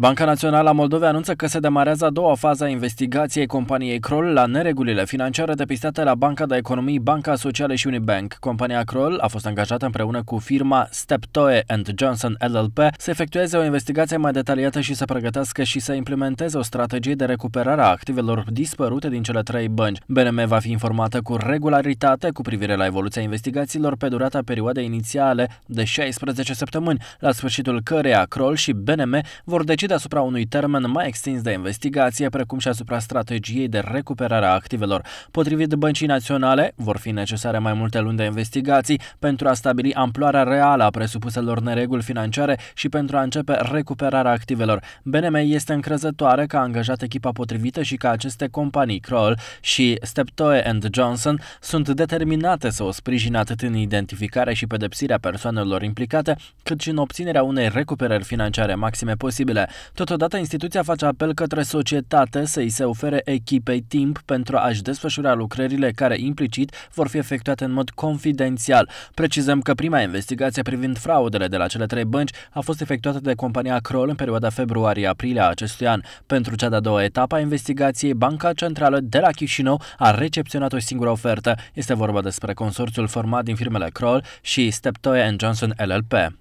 Banca Națională a Moldovei anunță că se demarează a doua fază a investigației companiei Kroll la neregulile financiare depistate la Banca de Economii, Banca Socială și Unibank. Compania Kroll a fost angajată împreună cu firma Steptoe and Johnson LLP să efectueze o investigație mai detaliată și să pregătească și să implementeze o strategie de recuperare a activelor dispărute din cele trei bănci. BNM va fi informată cu regularitate cu privire la evoluția investigațiilor pe durata perioadei inițiale de 16 săptămâni, la sfârșitul căreia Kroll și BNM vor decide și asupra unui termen mai extins de investigație, precum și asupra strategiei de recuperare a activelor. Potrivit Băncii Naționale, vor fi necesare mai multe luni de investigații pentru a stabili amploarea reală a presupuselor nereguli financiare și pentru a începe recuperarea activelor. BNM este încrezătoare că a angajat echipa potrivită și că aceste companii, Kroll și Steptoe and Johnson, sunt determinate să o sprijine atât în identificarea și pedepsirea persoanelor implicate, cât și în obținerea unei recuperări financiare maxime posibile. Totodată, instituția face apel către societate să îi se ofere echipei timp pentru a-și desfășura lucrările care implicit vor fi efectuate în mod confidențial. Precizăm că prima investigație privind fraudele de la cele trei bănci a fost efectuată de compania Kroll în perioada februarie-aprilie a acestui an. Pentru cea de-a doua etapă a investigației, Banca Centrală de la Chișinău a recepționat o singură ofertă. Este vorba despre consorțiul format din firmele Kroll și Steptoe Johnson LLP.